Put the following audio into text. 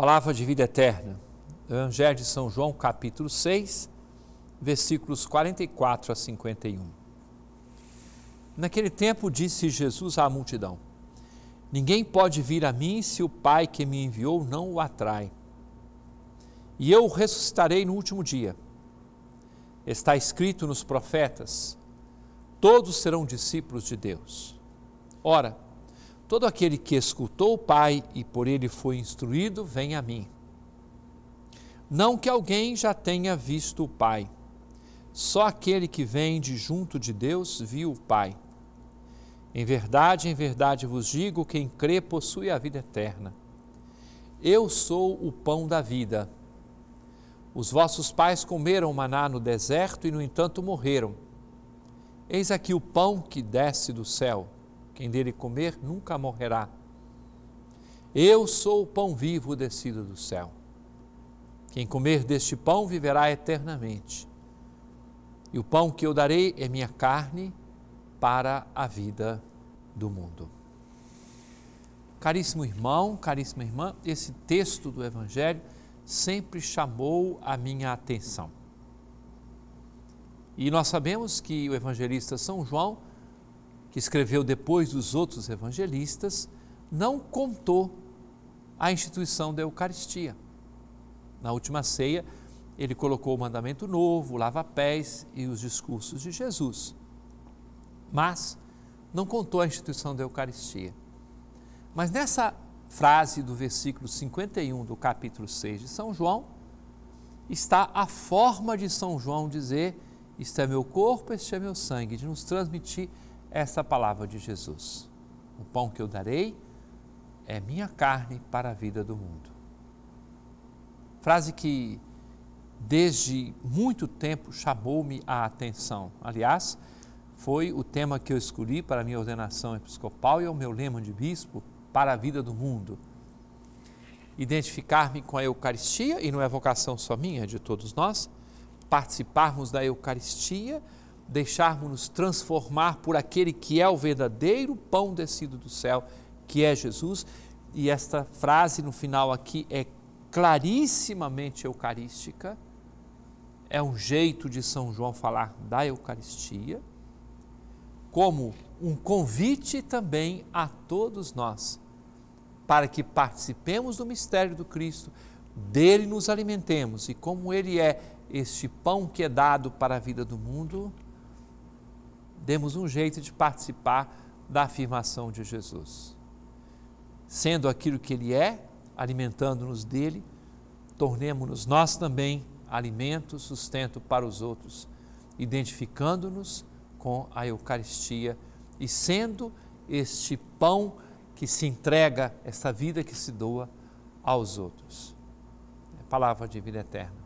Palavra de vida eterna. Evangelho de São João, capítulo 6, versículos 44 a 51. Naquele tempo disse Jesus à multidão: Ninguém pode vir a mim se o Pai que me enviou não o atrai. E eu o ressuscitarei no último dia. Está escrito nos profetas: Todos serão discípulos de Deus. Ora, Todo aquele que escutou o Pai e por ele foi instruído, vem a mim. Não que alguém já tenha visto o Pai. Só aquele que vem de junto de Deus viu o Pai. Em verdade, em verdade vos digo: quem crê possui a vida eterna. Eu sou o pão da vida. Os vossos pais comeram maná no deserto e, no entanto, morreram. Eis aqui o pão que desce do céu quem dele comer nunca morrerá. Eu sou o pão vivo descido do céu. Quem comer deste pão viverá eternamente. E o pão que eu darei é minha carne para a vida do mundo. Caríssimo irmão, caríssima irmã, esse texto do Evangelho sempre chamou a minha atenção. E nós sabemos que o evangelista São João que escreveu depois dos outros evangelistas, não contou a instituição da Eucaristia. Na última ceia, ele colocou o mandamento novo, o lava-pés e os discursos de Jesus. Mas não contou a instituição da Eucaristia. Mas nessa frase do versículo 51 do capítulo 6 de São João, está a forma de São João dizer: Este é meu corpo, este é meu sangue, de nos transmitir essa palavra de Jesus: O pão que eu darei é minha carne para a vida do mundo. Frase que desde muito tempo chamou-me a atenção. Aliás, foi o tema que eu escolhi para a minha ordenação episcopal e é o meu lema de bispo para a vida do mundo. Identificar-me com a Eucaristia, e não é vocação só minha, é de todos nós, participarmos da Eucaristia deixarmos-nos transformar por aquele que é o verdadeiro pão descido do céu, que é Jesus. E esta frase no final aqui é clarissimamente eucarística, é um jeito de São João falar da Eucaristia, como um convite também a todos nós, para que participemos do mistério do Cristo, dele nos alimentemos e como ele é este pão que é dado para a vida do mundo, demos um jeito de participar da afirmação de Jesus. Sendo aquilo que Ele é, alimentando-nos dele, tornemos-nos nós também alimento, sustento para os outros, identificando-nos com a Eucaristia e sendo este pão que se entrega, esta vida que se doa aos outros. É palavra de vida eterna.